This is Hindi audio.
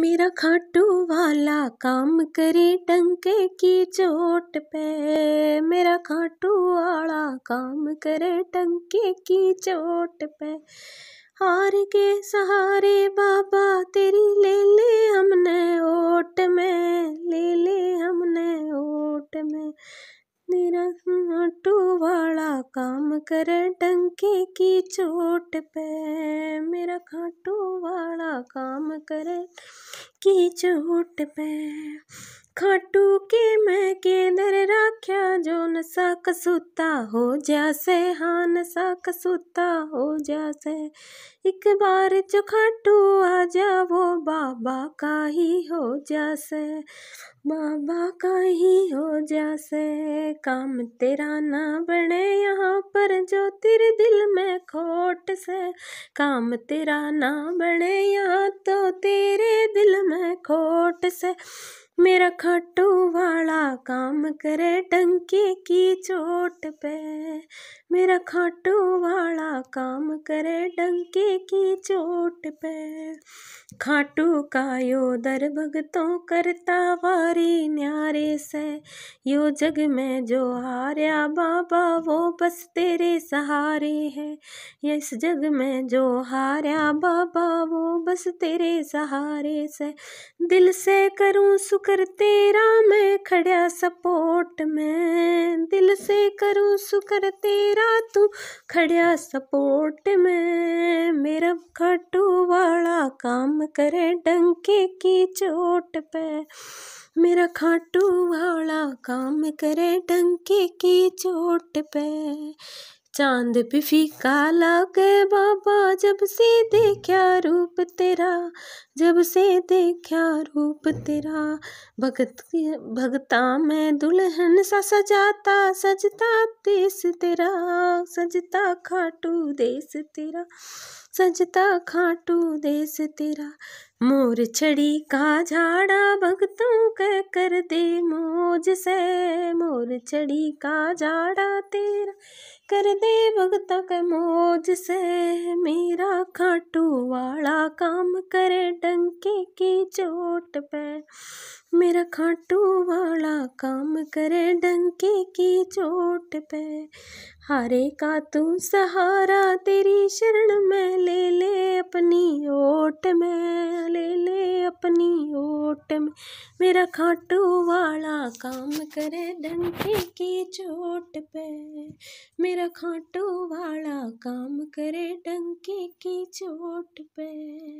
मेरा खाटू वाला काम करे डंके की चोट पे मेरा खाटू वाला काम करे डंके की चोट पे हार के सहारे बाबा तेरी ले ले हमने ओट में ले ले हमने ओट में मेरा खाटू वाला काम करे डंके की चोट पे खाटू वाला काम करे की झूठ पे खाटू के मैं केंद्र राख्या जो नशा कसूता हो जैसे हाँ नशा कसूता हो जैसे एक बार जो खाटू आ जा वो बाबा का ही हो जैसे बाबा का ही हो जैसे काम तेरा ना बने यहाँ पर जो तेरे दिल में खोट से काम तेरा ना बने यहाँ तो तेरे दिल में खोट से मेरा खाटू वाला काम करे डंके की चोट पे मेरा खाटू वाला काम करे डंके की चोट पे खाटू का यो दर भगतों करता वारी सहारे से यो जग में जो हार्या बाबा वो बस तेरे सहारे है इस जग में जो हार्या बाबा वो बस तेरे सहारे से दिल से करूँ सुकर तेरा मैं खड़ा सपोर्ट में दिल से करूँ सुकर तेरा तू खड़ा सपोर्ट में मेरा खटू वाला काम करे डंके की चोट पे मेरा खाटू वाला काम करे डंके की चोट पे चांद भी फीका लागे बाबा जब से देखा रूप तेरा जब से देखा रूप तेरा भगत भगता मैं दुल्हन सा सजाता सजता देश तेरा सजता खाटू देश तेरा सजता खाटू देश तेरा मोर छड़ी का झाड़ा भगतों कह कर दे मोज से मोर छड़ी का झाड़ा तेरा कर दे भगत के मोज से मेरा खाटू वाला काम करे डंके की चोट पे मेरा खाटू वाला काम करे डंके की चोट पे हारे का तू सहारा तेरी शरण में ले ले अपनी ओट में ले ले अपनी ओट में मेरा खाटू वाला काम करे डंके की चोट पे मेरा खाटू वाला काम करे डंके की चोट पे